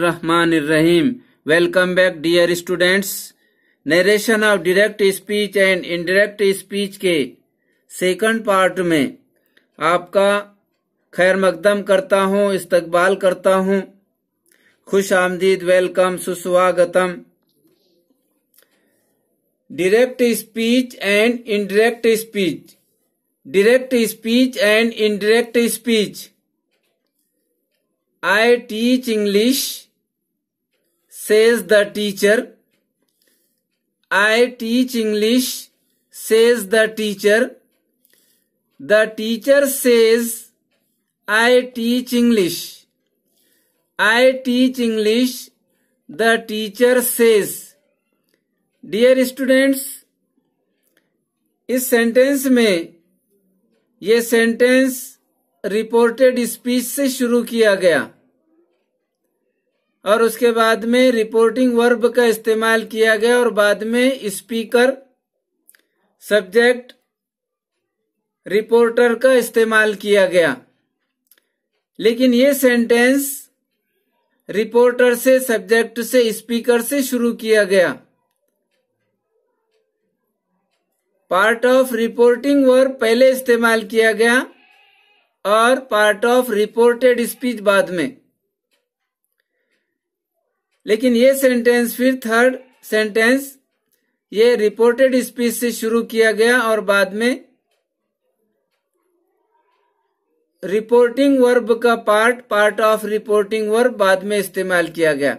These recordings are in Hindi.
Rahim welcome back dear students narration of direct speech and indirect speech के सेकंड पार्ट में आपका खैर मकदम करता हूँ इस्तकबाल करता हूँ खुश आमदीद वेलकम सुस्वागतम direct speech and indirect speech direct speech and indirect speech I teach English says the teacher. I teach English, says the teacher. The teacher says, I teach English. I teach English, the teacher says. Dear students, इस सेंटेंस में ये सेंटेंस रिपोर्टेड स्पीच से शुरू किया गया और उसके बाद में रिपोर्टिंग वर्ब का इस्तेमाल किया गया और बाद में स्पीकर सब्जेक्ट रिपोर्टर का इस्तेमाल किया गया लेकिन ये सेंटेंस रिपोर्टर से सब्जेक्ट से स्पीकर से शुरू किया गया पार्ट ऑफ रिपोर्टिंग वर्ब पहले इस्तेमाल किया गया और पार्ट ऑफ रिपोर्टेड स्पीच बाद में लेकिन ये सेंटेंस फिर थर्ड सेंटेंस ये रिपोर्टेड स्पीच से शुरू किया गया और बाद में रिपोर्टिंग वर्ब का part part of reporting verb बाद में इस्तेमाल किया गया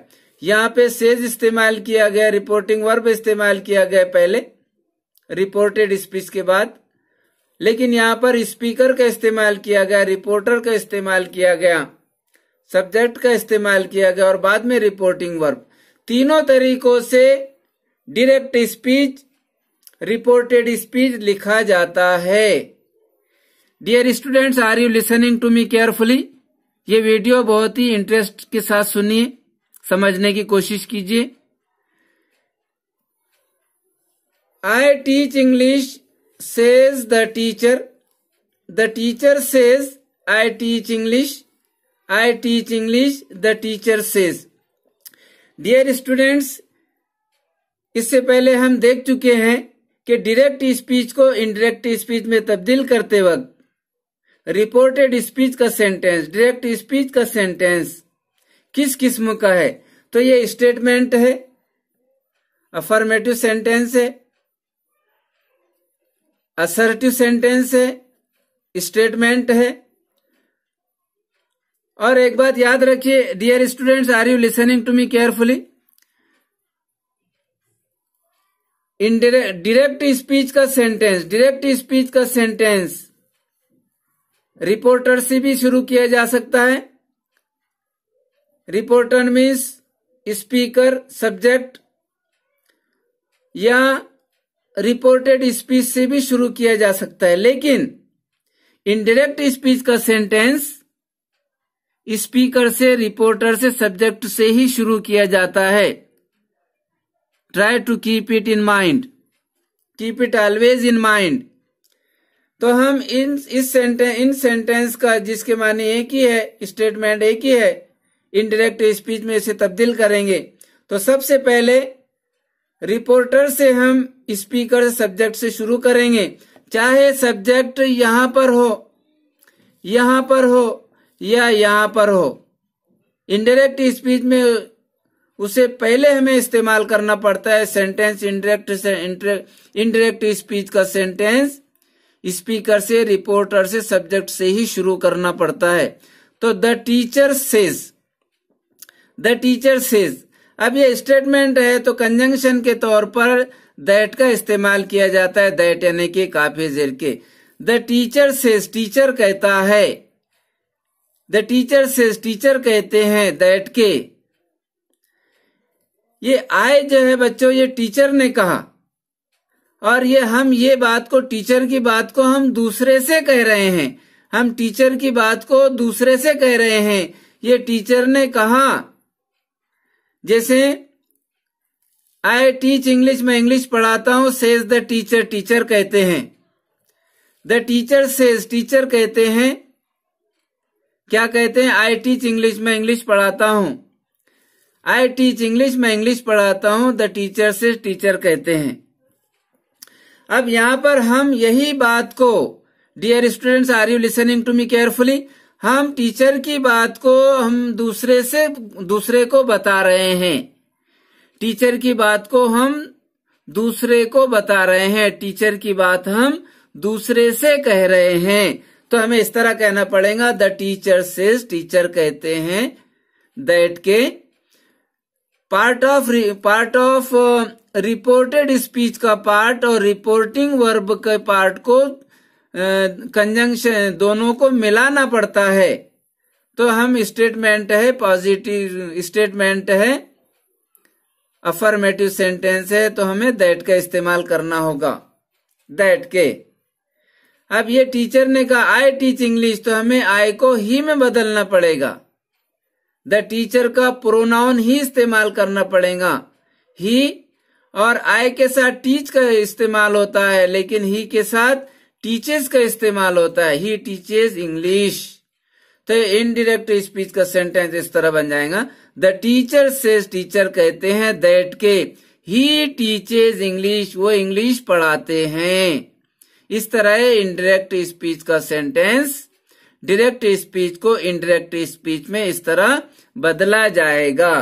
यहाँ पे सेज इस्तेमाल किया गया रिपोर्टिंग वर्ब इस्तेमाल किया गया पहले रिपोर्टेड स्पीच के बाद लेकिन यहाँ पर स्पीकर का इस्तेमाल किया गया रिपोर्टर का इस्तेमाल किया गया सब्जेक्ट का इस्तेमाल किया गया और बाद में रिपोर्टिंग वर्ब तीनों तरीकों से डायरेक्ट स्पीच रिपोर्टेड स्पीच लिखा जाता है dear students are you listening to me carefully ये वीडियो बहुत ही इंटरेस्ट के साथ सुनिए समझने की कोशिश कीजिए I teach English says the teacher the teacher says I teach English I teach English, the teacher says. Dear students, इससे पहले हम देख चुके हैं कि डायरेक्ट स्पीच को इनडायरेक्ट स्पीच में तब्दील करते वक्त रिपोर्टेड स्पीच का सेंटेंस डायरेक्ट स्पीच का सेंटेंस किस किस्म का है तो ये स्टेटमेंट है अफर्मेटिव सेंटेंस है असर्टिव सेंटेंस है स्टेटमेंट है और एक बात याद रखिए dear students are you listening to me carefully in direct speech का सेंटेंस डिरेक्ट स्पीच का सेंटेंस रिपोर्टर से भी शुरू किया जा सकता है रिपोर्टर मीन्स स्पीकर सब्जेक्ट या रिपोर्टेड स्पीच से भी शुरू किया जा सकता है लेकिन इनडायरेक्ट स्पीच का सेंटेंस स्पीकर से रिपोर्टर से सब्जेक्ट से ही शुरू किया जाता है try to keep it in mind keep it always in mind तो हम इन इस सेंटें, इन सेंटेंस का जिसके माने एक ही है स्टेटमेंट एक ही है इनडायरेक्ट स्पीच में इसे तब्दील करेंगे तो सबसे पहले रिपोर्टर से हम स्पीकर सब्जेक्ट से शुरू करेंगे चाहे सब्जेक्ट यहां पर हो यहां पर हो यह यहाँ पर हो इनडायरेक्ट स्पीच में उसे पहले हमें इस्तेमाल करना पड़ता है सेंटेंस इनडायरेक्ट इनडायरेक्ट स्पीच का सेंटेंस स्पीकर से रिपोर्टर से सब्जेक्ट से ही शुरू करना पड़ता है तो the teacher says the teacher says अब ये स्टेटमेंट है तो कंजंक्शन के तौर पर दैट का इस्तेमाल किया जाता है दैट यानी कि काफी जेर के द टीचर सेज टीचर कहता है द टीचर सेज टीचर कहते हैं दैट के ये आय जो है बच्चों ये टीचर ने कहा और ये हम ये बात को टीचर की बात को हम दूसरे से कह रहे हैं हम टीचर की बात को दूसरे से कह रहे हैं ये टीचर ने कहा जैसे आई टीच इंग्लिश मैं इंग्लिश पढ़ाता हूं सेज द टीचर टीचर कहते हैं द टीचर सेज टीचर कहते हैं क्या कहते हैं आई टीच इंग्लिश में इंग्लिश पढ़ाता हूँ आई टीच इंग्लिश में इंग्लिश पढ़ाता हूँ द टीचर से टीचर कहते हैं अब यहाँ पर हम यही बात को dear students are you listening to me carefully हम टीचर की बात को हम दूसरे से दूसरे को बता रहे हैं टीचर की बात को हम दूसरे को बता रहे हैं टीचर की बात हम दूसरे से कह रहे हैं तो हमें इस तरह कहना पड़ेगा द टीचर से टीचर कहते हैं दैट के part of part of reported speech का पार्ट और रिपोर्टिंग वर्ब के पार्ट को कंजंक्शन uh, दोनों को मिलाना पड़ता है तो हम स्टेटमेंट है पॉजिटिव स्टेटमेंट है अफर्मेटिव सेंटेंस है तो हमें दैट का इस्तेमाल करना होगा दैट के अब ये टीचर ने कहा आई टीच इंग्लिश तो हमें आई को ही में बदलना पड़ेगा द टीचर का प्रोनाउन ही इस्तेमाल करना पड़ेगा ही और आई के साथ टीच का इस्तेमाल होता है लेकिन ही के साथ टीचेस का इस्तेमाल होता है ही टीचेस इंग्लिश तो इनडिरेक्ट स्पीच का सेंटेंस इस तरह बन जाएगा द टीचर से टीचर कहते हैं दैट के ही टीचेज इंग्लिश वो इंग्लिश पढ़ाते हैं इस तरह इनडायरेक्ट स्पीच का सेंटेंस डायरेक्ट स्पीच को इनडायरेक्ट स्पीच में इस तरह बदला जाएगा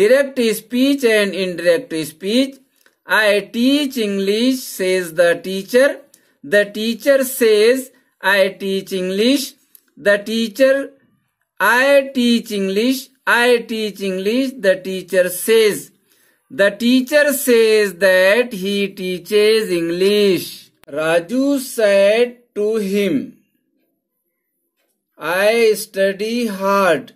direct speech and indirect speech I teach English says the teacher the teacher says I teach English the teacher I teach English I teach English the teacher says the teacher says that he teaches English Raju said to him, I study hard.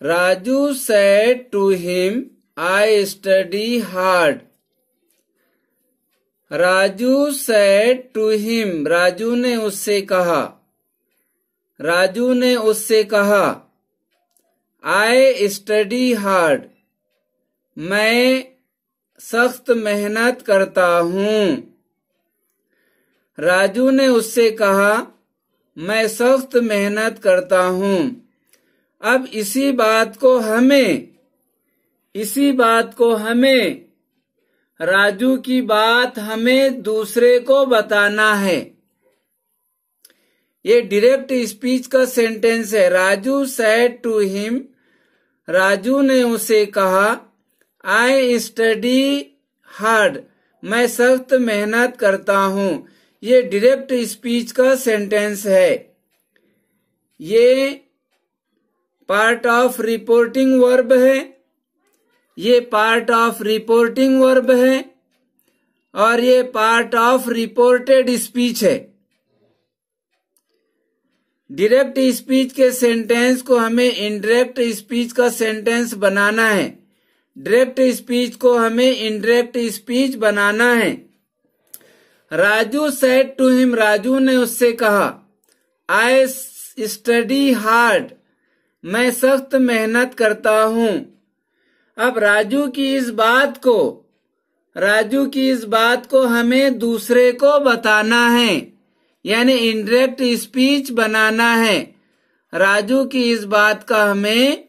Raju said to him, I study hard. Raju said to him Raju ने उससे कहा राजू ने उससे कहा आई स्टडी हार्ड मैं सख्त मेहनत करता हूँ राजू ने उससे कहा मैं सख्त मेहनत करता हूँ अब इसी बात को हमें इसी बात को हमें राजू की बात हमें दूसरे को बताना है ये डायरेक्ट स्पीच का सेंटेंस है Raju said to him Raju ने उसे कहा आई स्टडी हार्ड मैं सख्त मेहनत करता हूँ ये डायरेक्ट स्पीच का सेंटेंस है ये पार्ट ऑफ रिपोर्टिंग वर्ब है ये पार्ट ऑफ रिपोर्टिंग वर्ब है और ये पार्ट ऑफ रिपोर्टेड स्पीच है डायरेक्ट स्पीच के सेंटेंस को हमें इनडायरेक्ट स्पीच का सेंटेंस बनाना है डायरेक्ट स्पीच को हमें इनडायरेक्ट स्पीच बनाना है Raju said to him Raju ने उससे कहा आई स्टडी हार्ड मैं सख्त मेहनत करता हूँ अब राजू की इस बात को राजू की इस बात को हमें दूसरे को बताना है यानी इनडायरेक्ट स्पीच बनाना है राजू की इस बात का हमें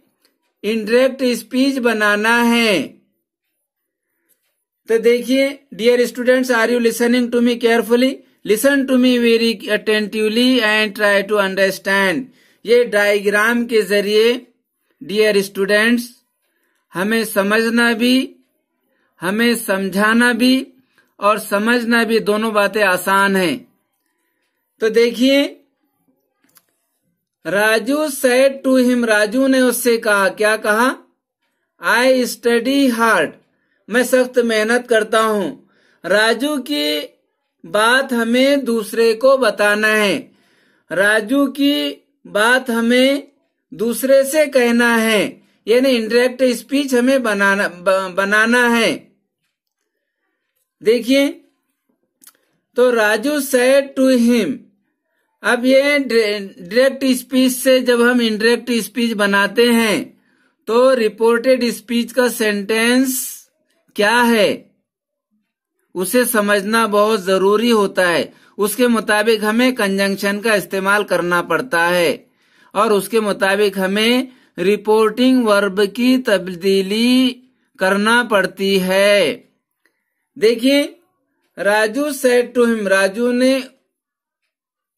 इनडायरेक्ट स्पीच बनाना है तो देखिए dear students are you listening to me carefully listen to me very attentively and try to understand ये डायग्राम के जरिए डियर स्टूडेंट्स हमें समझना भी हमें समझाना भी और समझना भी दोनों बातें आसान है तो देखिए Raju said to him Raju ने उससे कहा क्या कहा आई स्टडी हार्ड मैं सख्त मेहनत करता हूँ राजू की बात हमें दूसरे को बताना है राजू की बात हमें दूसरे से कहना है यानी इंटरेक्ट स्पीच हमें बनाना बनाना है देखिए तो राजू सेड टू हिम अब ये डायरेक्ट स्पीच से जब हम इनडायरेक्ट स्पीच बनाते हैं तो रिपोर्टेड स्पीच का सेंटेंस क्या है उसे समझना बहुत जरूरी होता है उसके मुताबिक हमें कंजंक्शन का इस्तेमाल करना पड़ता है और उसके मुताबिक हमें रिपोर्टिंग वर्ब की तब्दीली करना पड़ती है देखिए Raju said to him Raju ने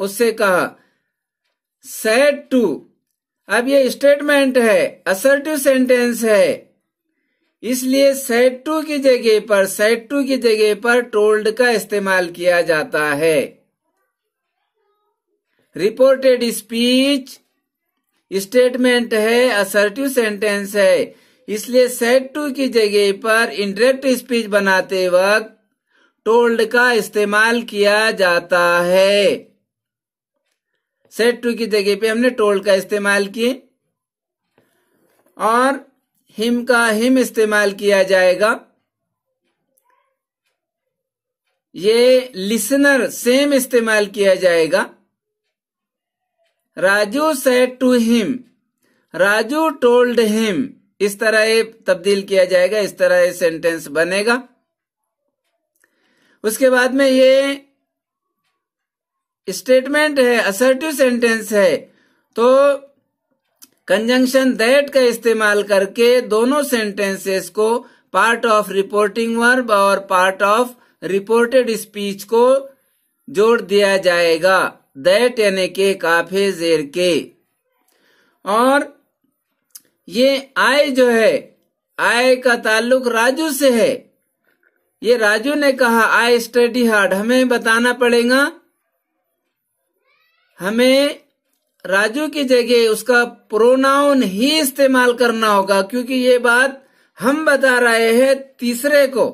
उससे कहा सेट टू अब ये स्टेटमेंट है असर्टिव सेंटेंस है इसलिए सेट टू की जगह पर सेट टू की जगह पर टोल्ड का इस्तेमाल किया जाता है रिपोर्टेड स्पीच स्टेटमेंट है असर्टिव सेंटेंस है इसलिए सेट टू की जगह पर इंडरेक्ट स्पीच बनाते वक्त टोल्ड का इस्तेमाल किया जाता है सेट टू की जगह पे हमने टोल्ड का इस्तेमाल किए और हिम का हिम इस्तेमाल किया जाएगा ये लिसनर सेम इस्तेमाल किया जाएगा Raju said to him Raju told him इस तरह ये तब्दील किया जाएगा इस तरह ये सेंटेंस बनेगा उसके बाद में ये स्टेटमेंट है असर्टिव सेंटेंस है तो कंजंक्शन दैट का इस्तेमाल करके दोनों सेंटेंसेस को पार्ट ऑफ रिपोर्टिंग वर्ब और पार्ट ऑफ रिपोर्टेड स्पीच को जोड़ दिया जाएगा दैट यानी के काफे जेर के और ये आय जो है आय का ताल्लुक राजू से है ये राजू ने कहा आई स्टडी हार्ड हमें बताना पड़ेगा हमें राजू की जगह उसका प्रोनाउन ही इस्तेमाल करना होगा क्योंकि ये बात हम बता रहे हैं तीसरे को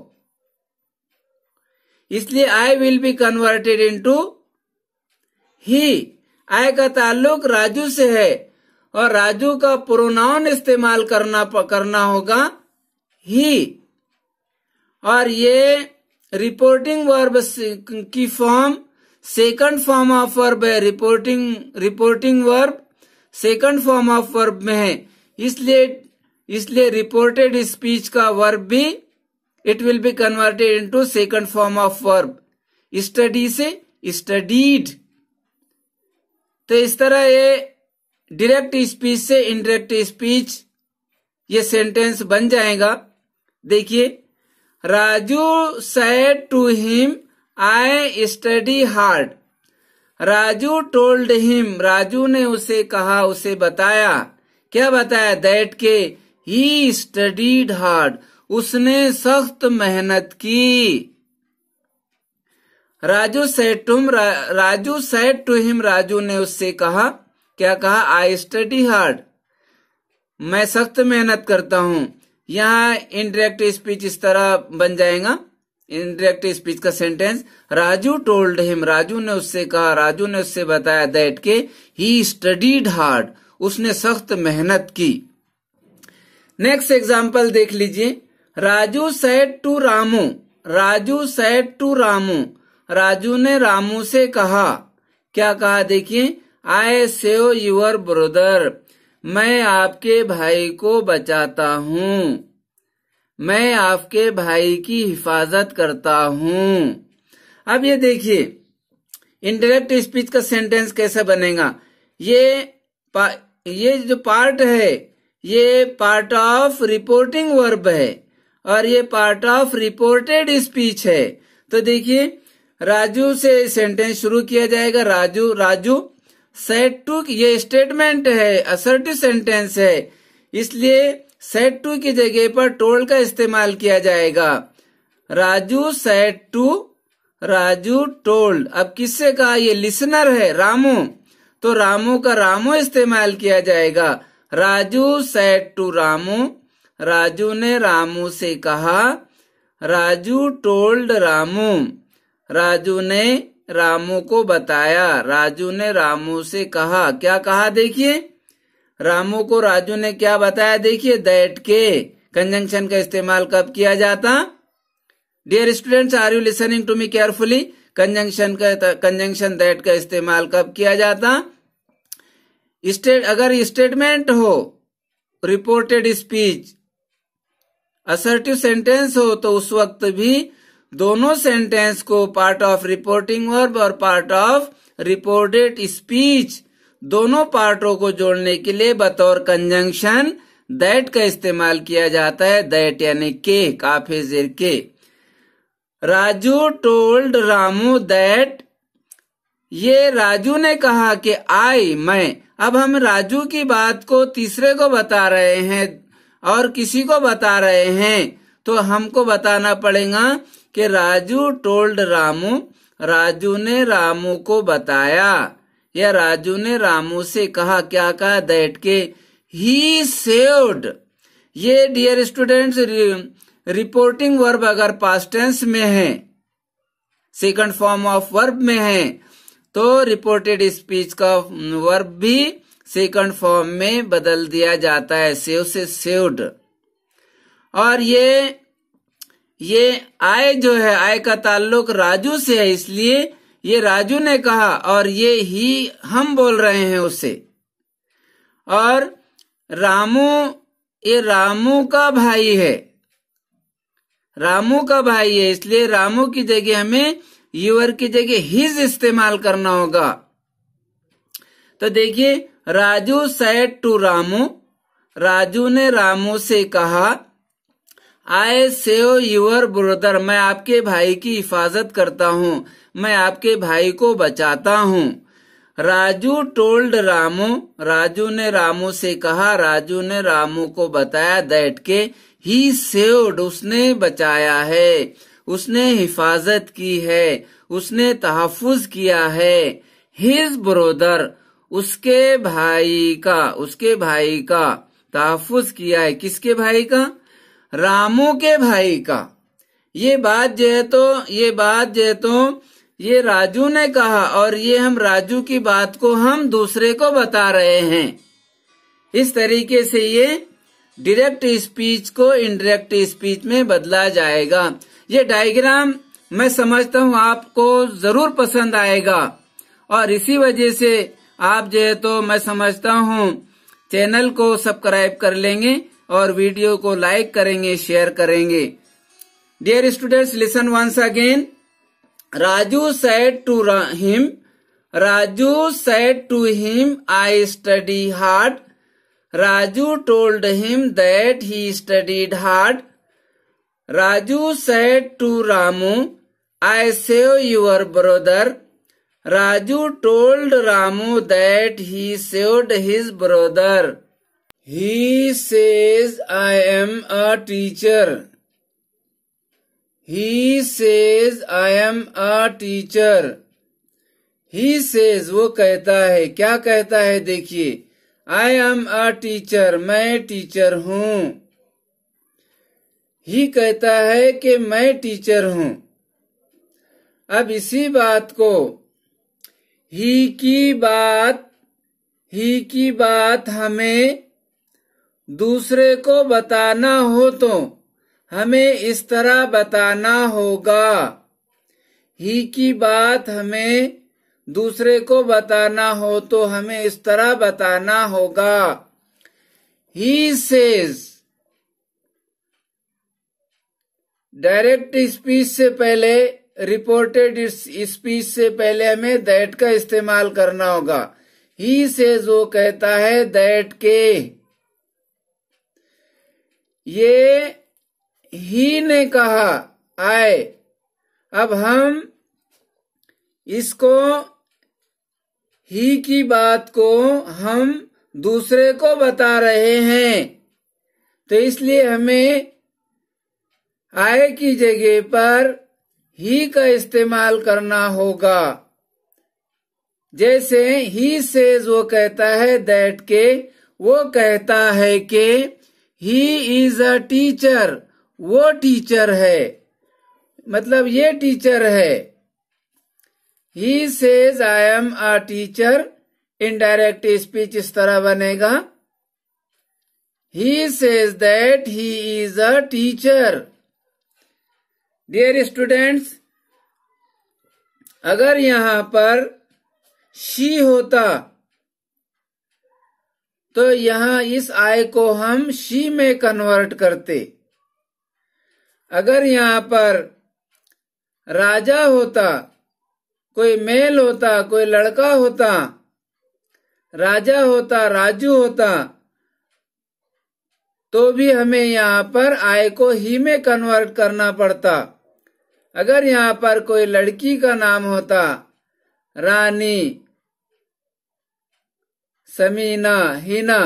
इसलिए I will be converted into he I का ताल्लुक राजू से है और राजू का प्रोनाउन इस्तेमाल करना करना होगा ही और ये रिपोर्टिंग वर्ब की form second form of verb है reporting reporting verb second form of verb में है इसलिए इसलिए रिपोर्टेड स्पीच का वर्ब भी it will be converted into second form of verb study से स्टडीड तो इस तरह ये डायरेक्ट स्पीच से इनडायरेक्ट स्पीच ये सेंटेंस बन जाएगा देखिए Raju said to him I study hard Raju told him Raju ने उसे कहा उसे बताया क्या बताया दैट के ही स्टडीड हार्ड उसने सख्त मेहनत की Raju said to him Raju said to him Raju ने उससे कहा क्या कहा आई स्टडी हार्ड मैं सख्त मेहनत करता हूँ यहाँ इनडायरेक्ट स्पीच इस तरह बन जाएगा इनडायरेक्ट स्पीच का sentence Raju told him Raju ने उससे कहा राजू ने उससे बताया दैट के ही स्टडीड हार्ड उसने सख्त मेहनत की नेक्स्ट एग्जाम्पल देख लीजिए Raju said to Ramu Raju said to Ramu Raju ने रामू से कहा क्या कहा देखिए आई सेव योर ब्रदर मैं आपके भाई को बचाता हूँ मैं आपके भाई की हिफाजत करता हूँ अब ये देखिए इंडायरेक्ट स्पीच का सेंटेंस कैसे बनेगा ये ये जो पार्ट है ये पार्ट ऑफ रिपोर्टिंग वर्ब है और ये पार्ट ऑफ रिपोर्टेड स्पीच है तो देखिए राजू से सेंटेंस शुरू किया जाएगा राजू राजू सेट टू ये स्टेटमेंट है असर्टिव सेंटेंस है इसलिए सेट टू की जगह पर टोल्ड का इस्तेमाल किया जाएगा Raju said to Raju told अब किससे कहा ये लिसनर है रामू तो रामू का रामू इस्तेमाल किया जाएगा राजू सेट टू रामू राजू ने रामू से कहा राजू टोल्ड रामू राजू ने रामू को बताया राजू ने रामू से कहा क्या कहा देखिए रामू को राजू ने क्या बताया देखिए दैट के कंजंक्शन का इस्तेमाल कब किया जाता dear students are you listening to me carefully conjunction का कंजंक्शन दैट का इस्तेमाल कब किया जाता स्टेट अगर स्टेटमेंट हो रिपोर्टेड स्पीच असर्टिव सेंटेंस हो तो उस वक्त भी दोनों सेंटेंस को पार्ट ऑफ रिपोर्टिंग वर्ब और पार्ट ऑफ रिपोर्टेड स्पीच दोनों पार्टों को जोड़ने के लिए बतौर कंजंक्शन दैट का इस्तेमाल किया जाता है दैट यानी के काफी जेर के राजू टोल्ड रामू दैट ये राजू ने कहा कि आई मैं अब हम राजू की बात को तीसरे को बता रहे हैं और किसी को बता रहे हैं तो हमको बताना पड़ेगा कि राजू टोल्ड रामू राजू ने रामू को बताया या राजू ने रामू से कहा क्या कहा दैट के ही सेव्ड ये डियर स्टूडेंट्स रिपोर्टिंग वर्ब अगर पास्ट टेंस में है सेकंड फॉर्म ऑफ वर्ब में है तो रिपोर्टेड स्पीच का वर्ब भी सेकंड फॉर्म में बदल दिया जाता है सेव से सेव्ड और ये ये आय जो है आय का ताल्लुक राजू से है इसलिए ये राजू ने कहा और ये ही हम बोल रहे हैं उसे और रामू ये रामू का भाई है रामू का भाई है इसलिए रामू की जगह हमें यूर की जगह हिज इस्तेमाल करना होगा तो देखिए राजू सैड टू रामू राजू ने रामू से कहा आई सेव यूर ब्रदर मैं आपके भाई की हिफाजत करता हूँ मैं आपके भाई को बचाता हूँ राजू टोल्ड रामू राजू ने रामू से कहा राजू ने रामू को बताया दैट के ही सेव्ड उसने बचाया है उसने हिफाजत की है उसने तहफुज किया है हिज ब्रोदर उसके भाई का उसके भाई का तहफुज किया है किसके भाई का रामू के भाई का ये बात जो है तो ये बात जो है तो ये राजू ने कहा और ये हम राजू की बात को हम दूसरे को बता रहे हैं इस तरीके से ये डायरेक्ट स्पीच को इनडायरेक्ट स्पीच में बदला जाएगा ये डायग्राम मैं समझता हूँ आपको जरूर पसंद आएगा और इसी वजह से आप जो है तो मैं समझता हूँ चैनल को सब्सक्राइब कर लेंगे और वीडियो को लाइक करेंगे शेयर करेंगे dear students listen once again Raju said to him Raju said to him I study hard Raju told him that he studied hard Raju said to Ramu I save your brother Raju told Ramu that he saved his brother He says I am a teacher. He says I am a teacher. He says वो कहता है क्या कहता है देखिए आई एम अ टीचर मैं टीचर हूँ ही कहता है कि मैं टीचर हूँ अब इसी बात को ही की बात ही की बात हमें दूसरे को बताना हो तो हमें इस तरह बताना होगा ही की बात हमें दूसरे को बताना हो तो हमें इस तरह बताना होगा ही सेज डायरेक्ट स्पीच से पहले रिपोर्टेड स्पीच से पहले हमें दैट का इस्तेमाल करना होगा ही सेज वो कहता है दैट के ये ही ने कहा आए अब हम इसको ही की बात को हम दूसरे को बता रहे हैं तो इसलिए हमें आए की जगह पर ही का इस्तेमाल करना होगा जैसे ही से जो कहता है दैट के वो कहता है कि ही इज अ टीचर वो टीचर है मतलब ये टीचर है he says I am a teacher indirect speech इस तरह बनेगा he says that he is a teacher dear students अगर यहां पर शी होता तो यहां इस आय को हम शी में कन्वर्ट करते अगर यहां पर राजा होता कोई मेल होता कोई लड़का होता राजा होता राजू होता तो भी हमें यहाँ पर आय को ही में कन्वर्ट करना पड़ता अगर यहाँ पर कोई लड़की का नाम होता रानी समीना हिना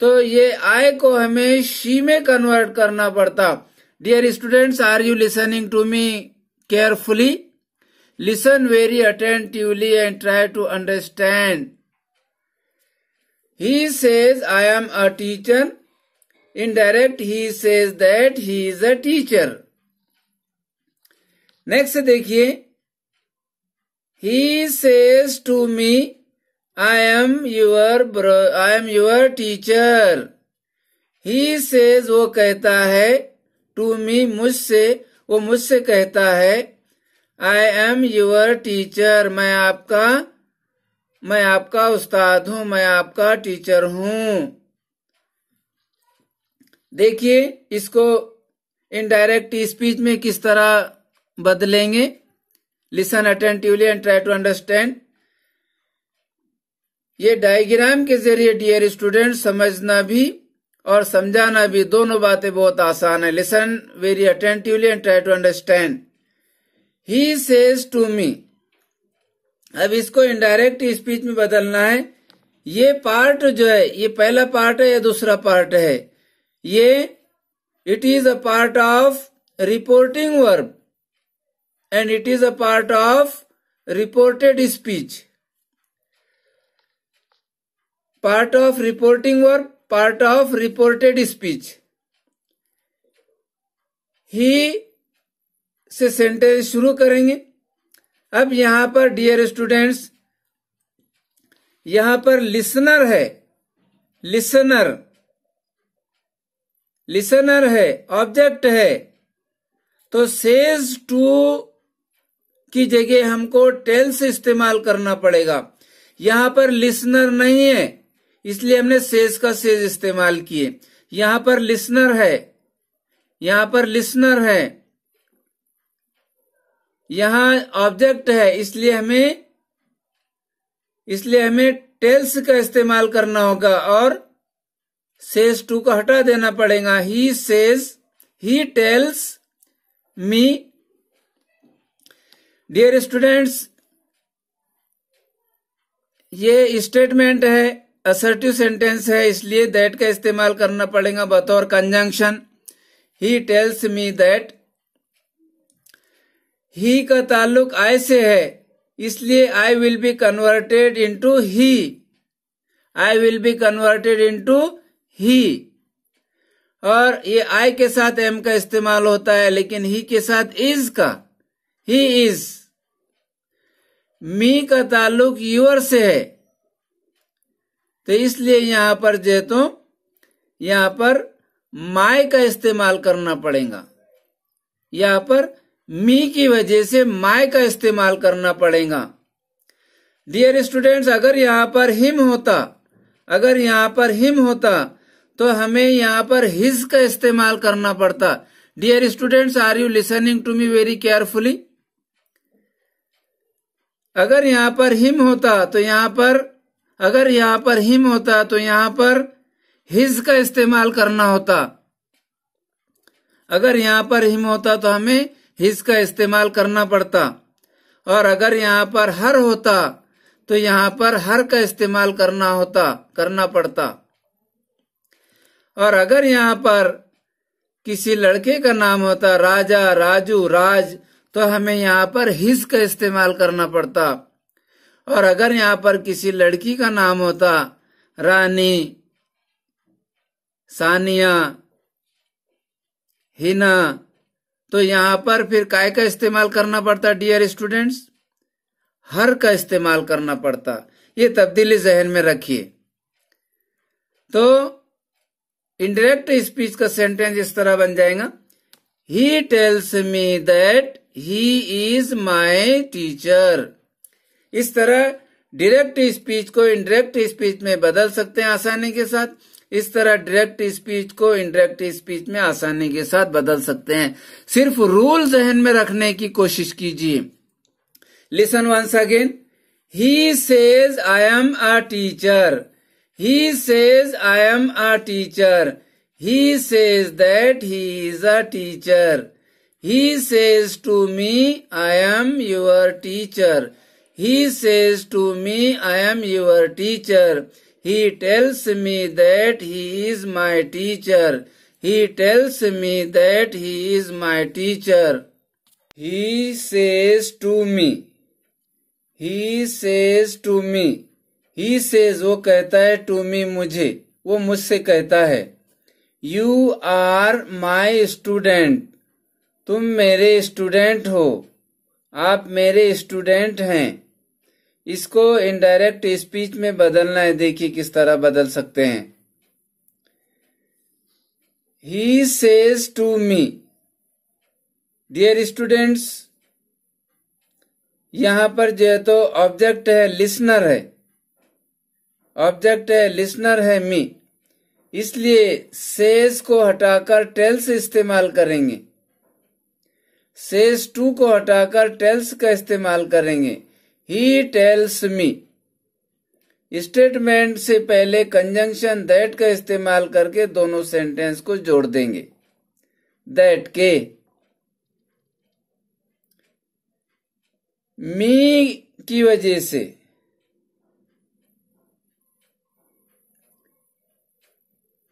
तो ये आय को हमें शी में कन्वर्ट करना पड़ता dear students are you listening to me carefully listen very attentively and try to understand he says I am a teacher indirect he says that he is a teacher next देखिए he says to me I am your bro, I am your teacher. He says वो कहता है टू मी मुझसे वो मुझसे कहता है I am your teacher. मैं आपका मैं आपका उस्ताद हूँ मैं आपका टीचर हूँ देखिए इसको इनडायरेक्ट स्पीच में किस तरह बदलेंगे listen attentively and try to understand ये डायग्राम के जरिए डियर स्टूडेंट समझना भी और समझाना भी दोनों बातें बहुत आसान है listen very attentively and try to understand he says to me अब इसको इनडायरेक्ट स्पीच में बदलना है ये पार्ट जो है ये पहला पार्ट है या दूसरा पार्ट है ये it is a part of reporting verb and it is a part of reported speech part of reporting और part of reported speech he से सेंटेंस शुरू करेंगे अब यहां पर डियर स्टूडेंट्स यहां पर लिसनर है लिसनर लिसनर है ऑब्जेक्ट है तो सेज टू की जगह हमको टेल्स इस्तेमाल करना पड़ेगा यहां पर लिसनर नहीं है इसलिए हमने सेज का सेज इस्तेमाल किए यहां पर लिसनर है यहां पर लिसनर है यहां ऑब्जेक्ट है इसलिए हमें इसलिए हमें टेल्स का इस्तेमाल करना होगा और सेज टू का हटा देना पड़ेगा he says he tells me dear students ये स्टेटमेंट है असर्टिव सेंटेंस है इसलिए दैट का इस्तेमाल करना पड़ेगा बतौर conjunction he tells me that he का ताल्लुक आई से है इसलिए I will be converted into he I will be converted into he और ये आई के साथ एम का इस्तेमाल होता है लेकिन ही के साथ इज का ही इज मी का ताल्लुक यूर से है तो इसलिए यहां पर जे तो यहां पर माय का इस्तेमाल करना पड़ेगा यहां पर मी की वजह से माय का इस्तेमाल करना पड़ेगा डियर स्टूडेंट्स अगर यहां पर हिम होता अगर यहां पर हिम होता तो हमें यहां पर हिज का इस्तेमाल करना पड़ता dear students are you listening to me very carefully अगर यहां पर हिम होता तो यहां पर अगर यहाँ पर हिम होता तो यहाँ पर हिज का इस्तेमाल करना होता अगर यहाँ पर हिम होता तो हमें हिज का इस्तेमाल करना पड़ता और अगर यहाँ पर हर होता तो यहाँ पर हर का इस्तेमाल करना होता करना पड़ता और अगर यहाँ पर किसी लड़के का नाम होता राजा राजू राज तो हमें यहाँ पर हिज का इस्तेमाल करना पड़ता और अगर यहाँ पर किसी लड़की का नाम होता रानी सानिया हिना तो यहाँ पर फिर काय का इस्तेमाल करना पड़ता डियर स्टूडेंट्स हर का इस्तेमाल करना पड़ता ये तब्दीली जहन में रखिए तो इंडायरेक्ट स्पीच का सेंटेंस इस तरह बन जाएगा he tells me that he is my teacher इस तरह डायरेक्ट स्पीच को इनडायरेक्ट स्पीच में बदल सकते हैं आसानी के साथ इस तरह डायरेक्ट स्पीच को इनडायरेक्ट स्पीच में आसानी के साथ बदल सकते हैं सिर्फ रूल जहन में रखने की कोशिश कीजिए listen once again he says I am a teacher he says I am a teacher he says that he is a teacher he says to me I am your teacher He says to me, I am your teacher. He tells me that he is my teacher. He tells me that he is my teacher. He says to me. He says to me. He says वो कहता है to me मुझे वो मुझसे कहता है You are my student. तुम मेरे स्टूडेंट हो आप मेरे स्टूडेंट हैं इसको इनडायरेक्ट स्पीच में बदलना है देखिए किस तरह बदल सकते हैं he says to me dear students यहां पर जो है तो ऑब्जेक्ट है लिसनर है ऑब्जेक्ट है लिसनर है मी इसलिए सेज को हटाकर टेल्स इस्तेमाल करेंगे सेज टू को हटाकर टेल्स का इस्तेमाल करेंगे ही टेल्स मी स्टेटमेंट से पहले कंजंक्शन दैट का इस्तेमाल करके दोनों सेंटेंस को जोड़ देंगे दैट के मी की वजह से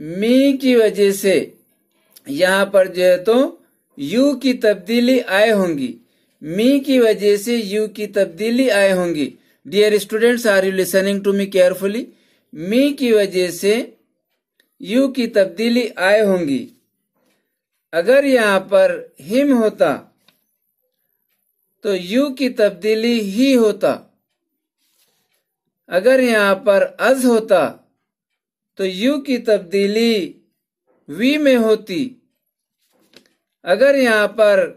मी की वजह से यहां पर जो है तो यू की तब्दीली आए होंगी मी की वजह से यू की तब्दीली आए होंगी dear students are you listening to me carefully me की वजह से यू की तब्दीली आए होंगी अगर यहाँ पर हिम होता तो यू की तब्दीली ही होता अगर यहाँ पर अज होता तो यू की तब्दीली वी में होती अगर यहाँ पर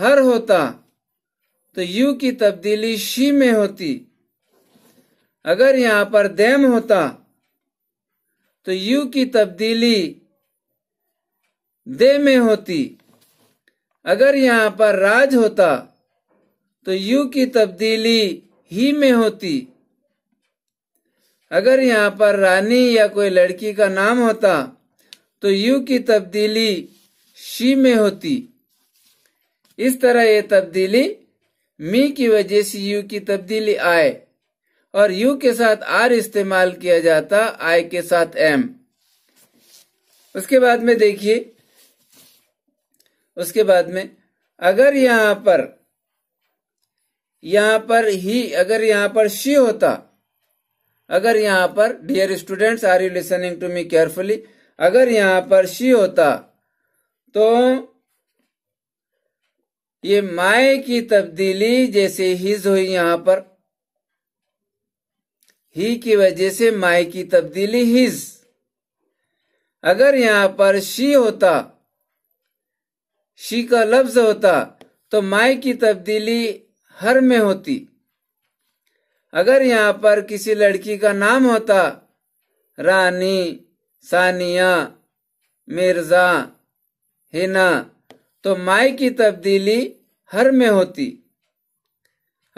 हर होता तो यू की तब्दीली शी में होती अगर यहाँ पर देम होता तो यू की तब्दीली दे में होती अगर यहाँ पर राज होता तो यू की तब्दीली ही में होती अगर यहाँ पर रानी या कोई लड़की का नाम होता तो यू की तब्दीली शी में होती इस तरह ये तब्दीली मी की वजह से यू की तब्दीली आए और यू के साथ आर इस्तेमाल किया जाता आई के साथ एम उसके बाद में देखिए उसके बाद में अगर यहां पर यहां पर ही अगर यहां पर शी होता अगर यहां पर dear students are you listening to me carefully अगर यहां पर शी होता तो ये माए की तब्दीली जैसे हिज हुई यहां पर ही की वजह से माए की तब्दीली हिज अगर यहां पर शी होता शी का लफ्ज होता तो माए की तब्दीली हर में होती अगर यहाँ पर किसी लड़की का नाम होता रानी सानिया मिर्जा हिना तो माए की तब्दीली हर में होती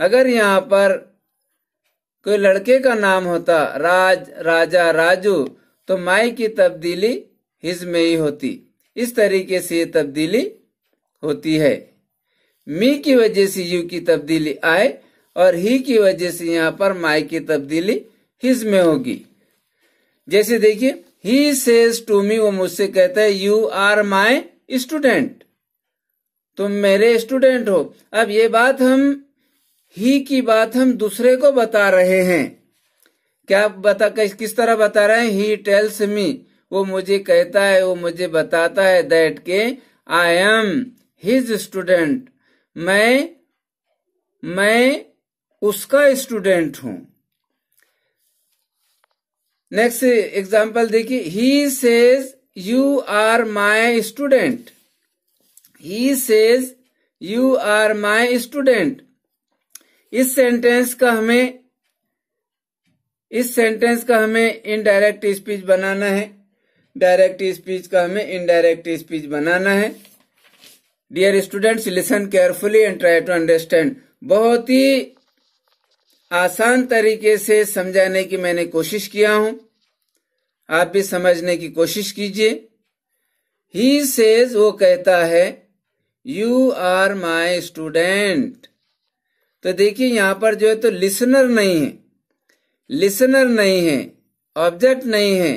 अगर यहाँ पर कोई लड़के का नाम होता राज राजा राजू तो माई की तब्दीली हिज में ही होती इस तरीके से ये तब्दीली होती है मी की वजह से यू की तब्दीली आए और ही की वजह से यहाँ पर माई की तब्दीली हिज में होगी जैसे देखिए ही सेज टू मी वो मुझसे कहता है यू आर माई स्टूडेंट तुम मेरे स्टूडेंट हो अब ये बात हम ही की बात हम दूसरे को बता रहे हैं क्या बता किस तरह बता रहे हैं ही टेल्स मी वो मुझे कहता है वो मुझे बताता है दैट के आई एम हिज स्टूडेंट मैं मैं उसका स्टूडेंट हूं नेक्स्ट एग्जाम्पल देखिए he says you are my student he says you are my student इस सेंटेंस का हमें इस सेंटेंस का हमें इनडायरेक्ट स्पीच बनाना है डायरेक्ट स्पीच का हमें इनडायरेक्ट स्पीच बनाना है dear students listen carefully and try to understand बहुत ही आसान तरीके से समझाने की मैंने कोशिश किया हूं आप भी समझने की कोशिश कीजिए ही सेज वो कहता है यू आर माई स्टूडेंट तो देखिए यहां पर जो है तो लिसनर नहीं है लिसनर नहीं है ऑब्जेक्ट नहीं है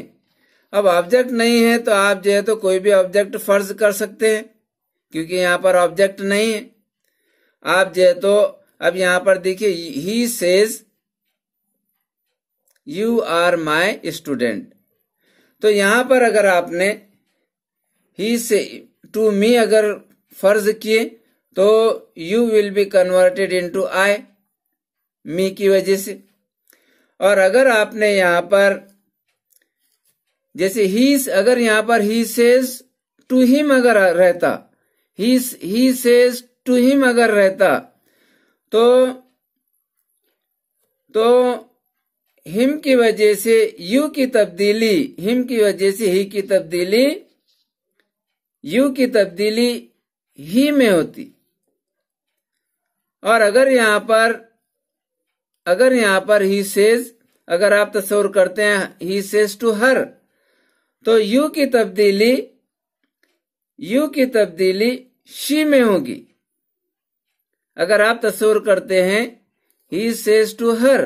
अब ऑब्जेक्ट नहीं है तो आप जो है तो कोई भी ऑब्जेक्ट फर्ज कर सकते हैं क्योंकि यहां पर ऑब्जेक्ट नहीं है आप जो है तो अब यहां पर देखिए he says you are my student तो यहां पर अगर आपने ही से टू मी अगर फर्ज किए तो you will be converted into I me की वजह से और अगर आपने यहां पर जैसे ही अगर यहां पर ही सेज टू हिम अगर रहता ही सेज टू हिम अगर रहता तो तो हिम की वजह से यू की तब्दीली हिम की वजह से ही की तब्दीली यू की तब्दीली ही में होती और अगर यहां पर अगर यहां पर ही सेज अगर आप तस्वर करते हैं ही सेज टू हर तो यू की तब्दीली यू की तब्दीली शी में होगी अगर आप तस्वर करते हैं ही सेज टू हर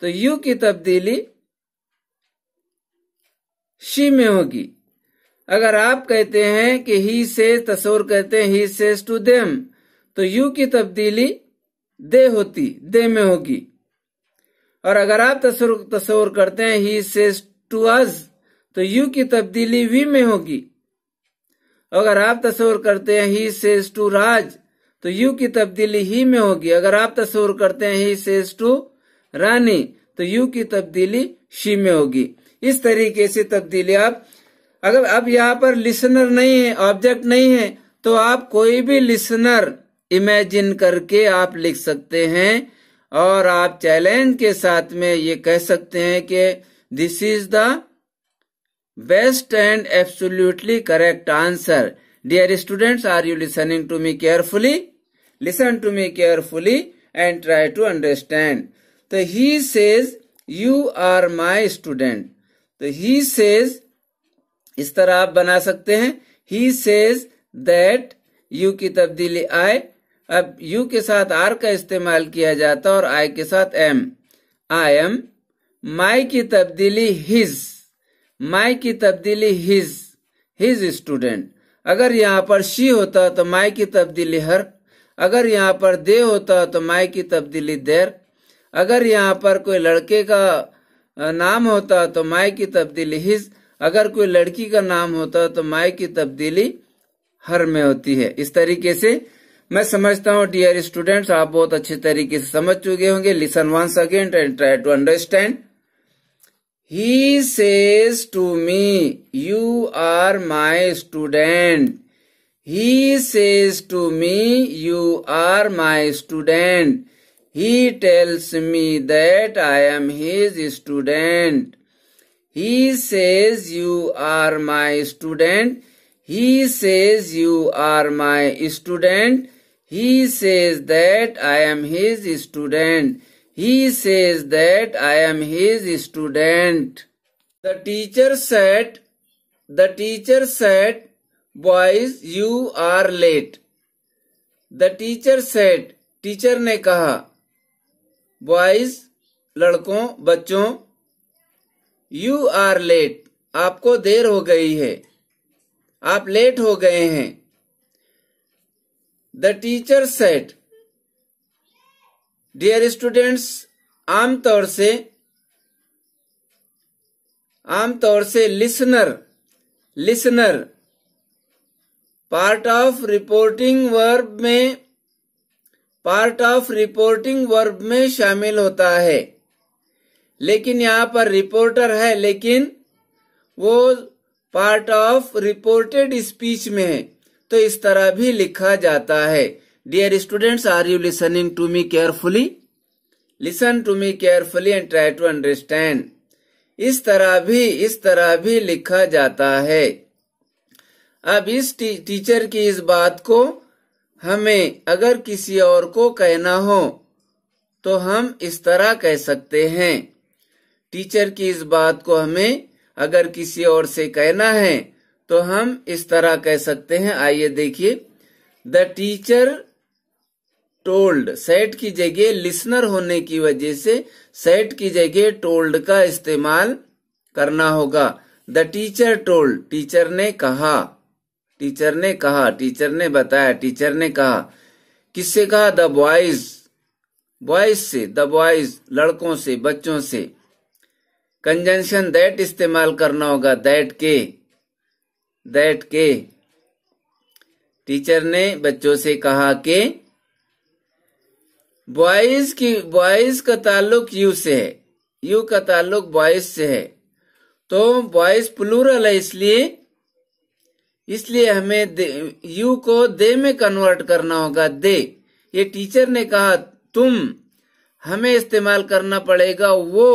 तो यू की तब्दीली शी में होगी अगर आप कहते हैं कि ही से तस्वर कहते हैं ही से टू देम तो यू की तब्दीली दे होती दे में होगी और अगर आप तस्वर तस्वर करते हैं ही से टू अज तो यू की तब्दीली वी में होगी अगर आप तस्वर करते हैं ही सेज टू राज तो यू की तब्दीली ही में होगी अगर आप तस्वर करते हैं ही से टू रानी तो यू की तब्दीली शी में होगी इस तरीके से तब्दीली आप अगर अब यहाँ पर लिसनर नहीं है ऑब्जेक्ट नहीं है तो आप कोई भी लिसनर इमेजिन करके आप लिख सकते हैं और आप चैलेंज के साथ में ये कह सकते हैं कि this is the best and absolutely correct answer dear students are you listening to me carefully listen to me carefully and try to understand तो he says you are my student तो ही सेज इस तरह आप बना सकते हैं ही सेज दैट यू की तब्दीली आय अब यू के साथ आर का इस्तेमाल किया जाता और आई के साथ एम आई एम माई की तब्दीली हिज माई की तब्दीली हिज हिज स्टूडेंट अगर यहाँ पर शी होता तो माई की तब्दीली हर अगर यहाँ पर दे होता तो माई की तब्दीली देर अगर यहाँ पर कोई लड़के का नाम होता तो माई की तब्दीली हिज अगर कोई लड़की का नाम होता है तो माई की तब्दीली हर में होती है इस तरीके से मैं समझता हूँ डियर स्टूडेंट्स आप बहुत अच्छे तरीके से समझ चुके होंगे listen once again and try to understand he says to me you are my student he says to me you are my student he tells me that I am his student He says you are my student. He says you are my student. He says that I am his student. He says that I am his student. The teacher said, the teacher said, boys you are late. The teacher said, Teacher ne kaha, boys, लड़कों बच्चों यू आर लेट आपको देर हो गई है आप लेट हो गए हैं the teacher said dear students आमतौर से आमतौर से listener listener part of reporting verb में पार्ट ऑफ रिपोर्टिंग वर्ब में शामिल होता है लेकिन यहाँ पर रिपोर्टर है लेकिन वो पार्ट ऑफ रिपोर्टेड स्पीच में है तो इस तरह भी लिखा जाता है dear students are you listening to me carefully listen to me carefully and try to understand इस तरह भी इस तरह भी लिखा जाता है अब इस टी, टीचर की इस बात को हमें अगर किसी और को कहना हो तो हम इस तरह कह सकते हैं टीचर की इस बात को हमें अगर किसी और से कहना है तो हम इस तरह कह सकते हैं आइए देखिए द टीचर टोल्ड सेट की जगह लिसनर होने की वजह से सेट की जगह टोल्ड का इस्तेमाल करना होगा द टीचर टोल्ड टीचर ने कहा टीचर ने कहा टीचर ने बताया टीचर ने कहा किससे कहा द बॉयज बॉयज से द बॉयज लड़कों से बच्चों से कंजंक्शन दैट इस्तेमाल करना होगा दैट के दैट के टीचर ने बच्चों से कहा कि बॉयज की बॉयज का ताल्लुक यू से है यू का ताल्लुक बॉयज से है तो बॉयज प्लूरल है इसलिए इसलिए हमें यू को दे में कन्वर्ट करना होगा दे ये टीचर ने कहा तुम हमें इस्तेमाल करना पड़ेगा वो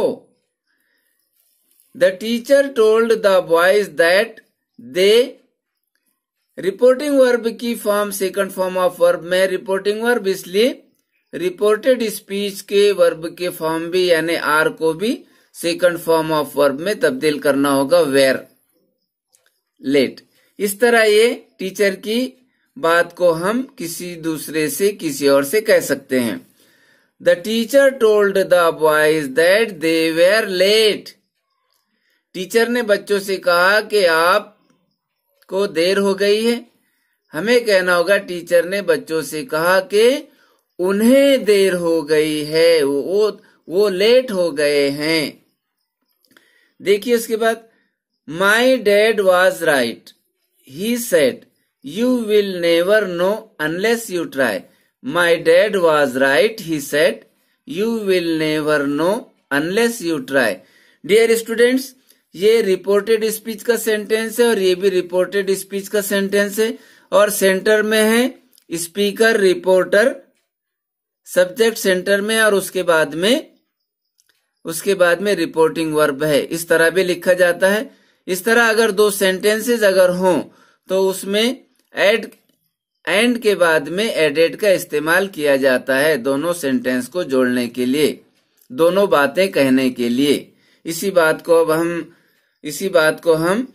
The teacher told the boys that they reporting verb की form second form of verb में रिपोर्टिंग वर्ब इसलिए रिपोर्टेड स्पीच के वर्ब के फॉर्म भी यानी आर को भी सेकंड फॉर्म ऑफ वर्ब में तब्दील करना होगा वेर लेट इस तरह ये टीचर की बात को हम किसी दूसरे से किसी और से कह सकते हैं the teacher told the boys that they were late teacher ने बच्चों से कहा कि आप को देर हो गई है हमें कहना होगा टीचर ने बच्चों से कहा कि उन्हें देर हो गई है वो वो लेट हो गए हैं देखिए उसके बाद my dad was right he said you will never know unless you try my dad was right he said you will never know unless you try dear students ये रिपोर्टेड स्पीच का सेंटेंस है और ये भी रिपोर्टेड स्पीच का सेंटेंस है और सेंटर में है स्पीकर रिपोर्टर सब्जेक्ट सेंटर में और उसके बाद में उसके बाद में रिपोर्टिंग वर्ब है इस तरह भी लिखा जाता है इस तरह अगर दो सेंटेंसेस अगर हों तो उसमें एड एंड के बाद में एडेड का इस्तेमाल किया जाता है दोनों सेंटेंस को जोड़ने के लिए दोनों बातें कहने के लिए इसी बात को अब हम इसी बात को हम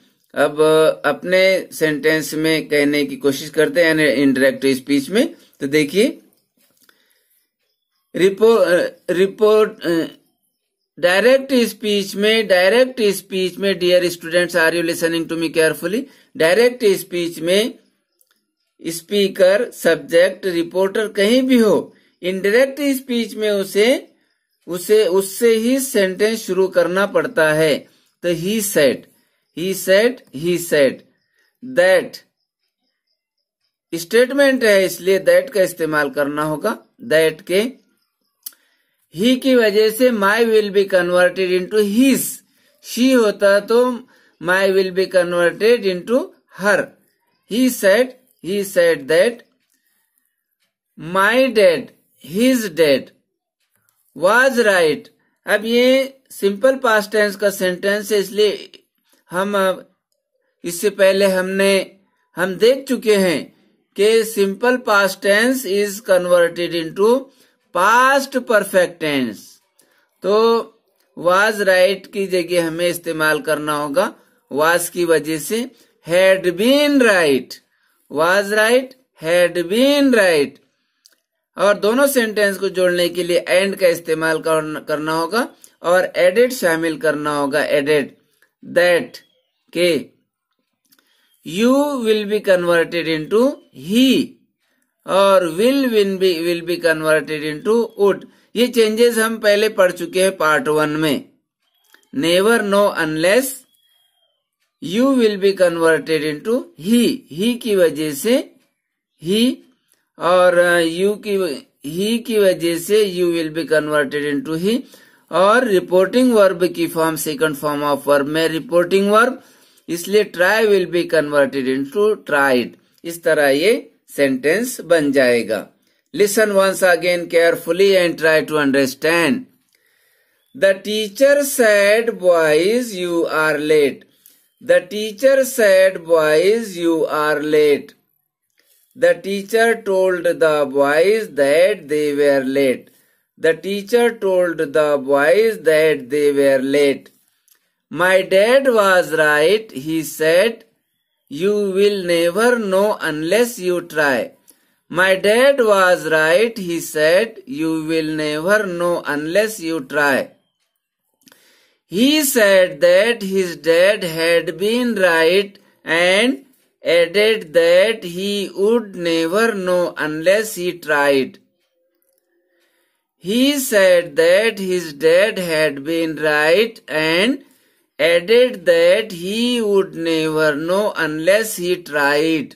अब अपने सेंटेंस में कहने की कोशिश करते हैं इनडायरेक्ट स्पीच में तो देखिए रिपोर्ट रिपोर्ट डायरेक्ट स्पीच में डायरेक्ट स्पीच में dear students are you listening to me carefully direct speech में स्पीकर सब्जेक्ट रिपोर्टर कहीं भी हो इनडायरेक्ट स्पीच में उसे उसे उससे ही सेंटेंस शुरू करना पड़ता है तो he said he said he said that statement है इसलिए दैट का इस्तेमाल करना होगा दैट के ही की वजह से my will be converted into his she होता तो my will be converted into her he said he said that my dad his dad was right अब ये सिंपल पास टेंस का सेंटेंस है इसलिए हम इससे पहले हमने हम देख चुके हैं कि simple past tense is converted into past perfect tense तो वाज राइट की जगह हमें इस्तेमाल करना होगा वाज की वजह से had been right was right had been right और दोनों सेंटेंस को जोड़ने के लिए एंड का इस्तेमाल करना होगा और एडेड शामिल करना होगा एडेड दैट के you will be converted into he और will win be will be converted into would ये चेंजेस हम पहले पढ़ चुके हैं पार्ट वन में never know unless you will be converted into he he की वजह से ही और यू की ही की वजह से you will be converted into he और रिपोर्टिंग वर्ब की form second form of verb में रिपोर्टिंग वर्ब इसलिए try will be converted into tried इस तरह ये सेंटेंस बन जाएगा listen once again carefully and try to understand the teacher said boys you are late the teacher said boys you are late The teacher told the boys that they were late. The teacher told the boys that they were late. My dad was right, he said. You will never know unless you try. My dad was right, he said. You will never know unless you try. He said that his dad had been right and added that he would never know unless he tried. He said that his dad had been right and added that he would never know unless he tried.